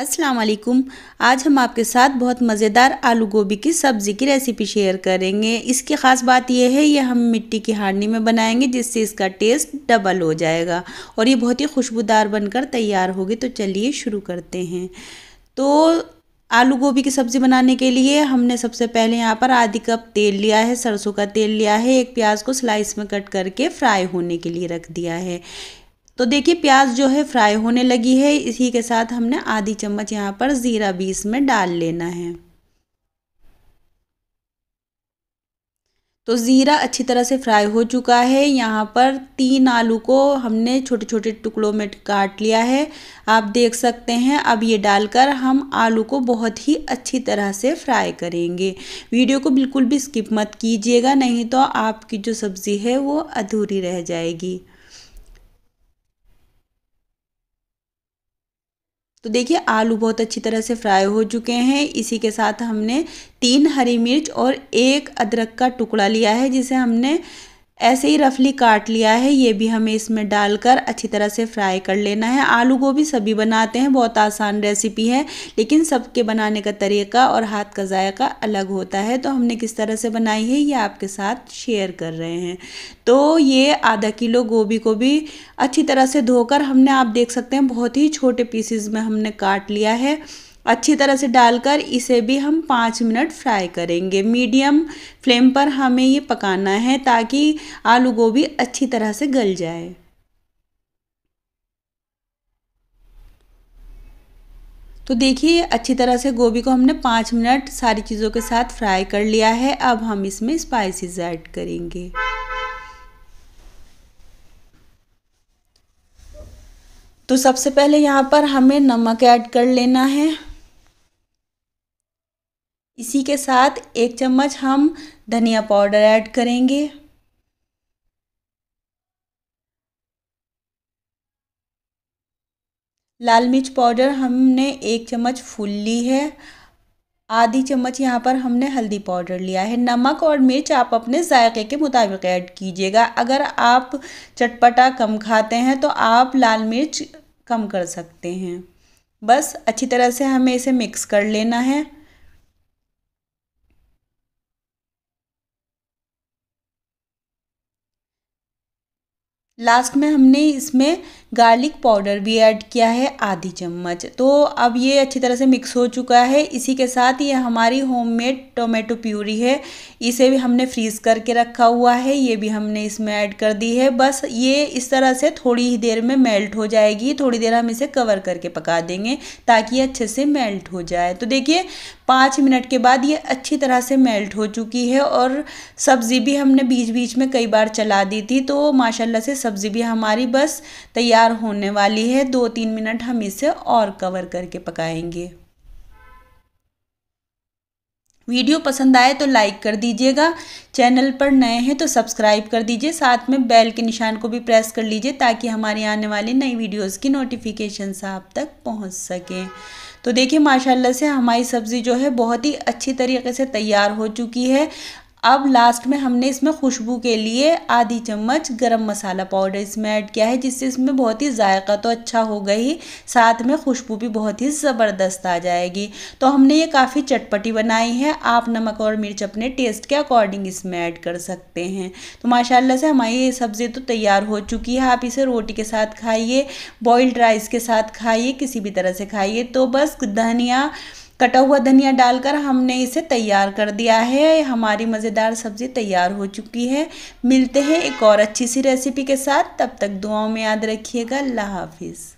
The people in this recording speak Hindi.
अस्सलाम वालेकुम आज हम आपके साथ बहुत मज़ेदार आलू गोभी की सब्ज़ी की रेसिपी शेयर करेंगे इसकी ख़ास बात यह है ये हम मिट्टी की हांडी में बनाएंगे जिससे इसका टेस्ट डबल हो जाएगा और ये बहुत ही खुशबूदार बनकर तैयार होगी तो चलिए शुरू करते हैं तो आलू गोभी की सब्ज़ी बनाने के लिए हमने सबसे पहले यहाँ पर आधी कप तेल लिया है सरसों का तेल लिया है एक प्याज को स्लाइस में कट करके फ्राई होने के लिए रख दिया है तो देखिए प्याज जो है फ्राई होने लगी है इसी के साथ हमने आधी चम्मच यहाँ पर ज़ीरा भी इसमें डाल लेना है तो ज़ीरा अच्छी तरह से फ्राई हो चुका है यहाँ पर तीन आलू को हमने छोटे छोटे टुकड़ों में काट लिया है आप देख सकते हैं अब ये डालकर हम आलू को बहुत ही अच्छी तरह से फ्राई करेंगे वीडियो को बिल्कुल भी स्किप मत कीजिएगा नहीं तो आपकी जो सब्ज़ी है वो अधूरी रह जाएगी तो देखिए आलू बहुत अच्छी तरह से फ्राई हो चुके हैं इसी के साथ हमने तीन हरी मिर्च और एक अदरक का टुकड़ा लिया है जिसे हमने ऐसे ही रफली काट लिया है ये भी हमें इसमें डालकर अच्छी तरह से फ्राई कर लेना है आलू गोभी सभी बनाते हैं बहुत आसान रेसिपी है लेकिन सबके बनाने का तरीका और हाथ का जायका अलग होता है तो हमने किस तरह से बनाई है ये आपके साथ शेयर कर रहे हैं तो ये आधा किलो गोभी को भी अच्छी तरह से धोकर हमने आप देख सकते हैं बहुत ही छोटे पीसीज में हमने काट लिया है अच्छी तरह से डालकर इसे भी हम पाँच मिनट फ्राई करेंगे मीडियम फ्लेम पर हमें ये पकाना है ताकि आलू गोभी अच्छी तरह से गल जाए तो देखिए अच्छी तरह से गोभी को हमने पाँच मिनट सारी चीज़ों के साथ फ्राई कर लिया है अब हम इसमें स्पाइसेस ऐड करेंगे तो सबसे पहले यहाँ पर हमें नमक ऐड कर लेना है इसी के साथ एक चम्मच हम धनिया पाउडर ऐड करेंगे लाल मिर्च पाउडर हमने एक चम्मच फुल ली है आधी चम्मच यहाँ पर हमने हल्दी पाउडर लिया है नमक और मिर्च आप अपने जायके के मुताबिक ऐड कीजिएगा अगर आप चटपटा कम खाते हैं तो आप लाल मिर्च कम कर सकते हैं बस अच्छी तरह से हमें इसे मिक्स कर लेना है लास्ट में हमने इसमें गार्लिक पाउडर भी ऐड किया है आधी चम्मच तो अब ये अच्छी तरह से मिक्स हो चुका है इसी के साथ ये हमारी होममेड टोमेटो प्यूरी है इसे भी हमने फ्रीज़ करके रखा हुआ है ये भी हमने इसमें ऐड कर दी है बस ये इस तरह से थोड़ी ही देर में मेल्ट हो जाएगी थोड़ी देर हम इसे कवर करके पका देंगे ताकि ये अच्छे से मेल्ट हो जाए तो देखिए पाँच मिनट के बाद ये अच्छी तरह से मेल्ट हो चुकी है और सब्ज़ी भी हमने बीच बीच में कई बार चला दी थी तो माशाला से सब्ज़ी भी हमारी बस तैयार होने वाली है दो तीन मिनट हम इसे और कवर करके पकाएंगे वीडियो पसंद आए तो लाइक कर दीजिएगा चैनल पर नए हैं तो सब्सक्राइब कर दीजिए साथ में बेल के निशान को भी प्रेस कर लीजिए ताकि हमारी आने वाली नई वीडियोस की नोटिफिकेशंस आप तक पहुंच सकें तो देखिए माशाल्लाह से हमारी सब्ज़ी जो है बहुत ही अच्छी तरीके से तैयार हो चुकी है अब लास्ट में हमने इसमें खुशबू के लिए आधी चम्मच गरम मसाला पाउडर इसमें ऐड किया है जिससे इसमें बहुत ही जायका तो अच्छा हो गई साथ में खुशबू भी बहुत ही ज़बरदस्त आ जाएगी तो हमने ये काफ़ी चटपटी बनाई है आप नमक और मिर्च अपने टेस्ट के अकॉर्डिंग इसमें ऐड कर सकते हैं तो माशाला से हमारी ये सब्ज़ी तो तैयार हो चुकी है आप इसे रोटी के साथ खाइए बॉइल्ड राइस के साथ खाइए किसी भी तरह से खाइए तो बस धनिया कटा हुआ धनिया डालकर हमने इसे तैयार कर दिया है हमारी मज़ेदार सब्ज़ी तैयार हो चुकी है मिलते हैं एक और अच्छी सी रेसिपी के साथ तब तक दुआओं में याद रखिएगा अल्लाह हाफिज़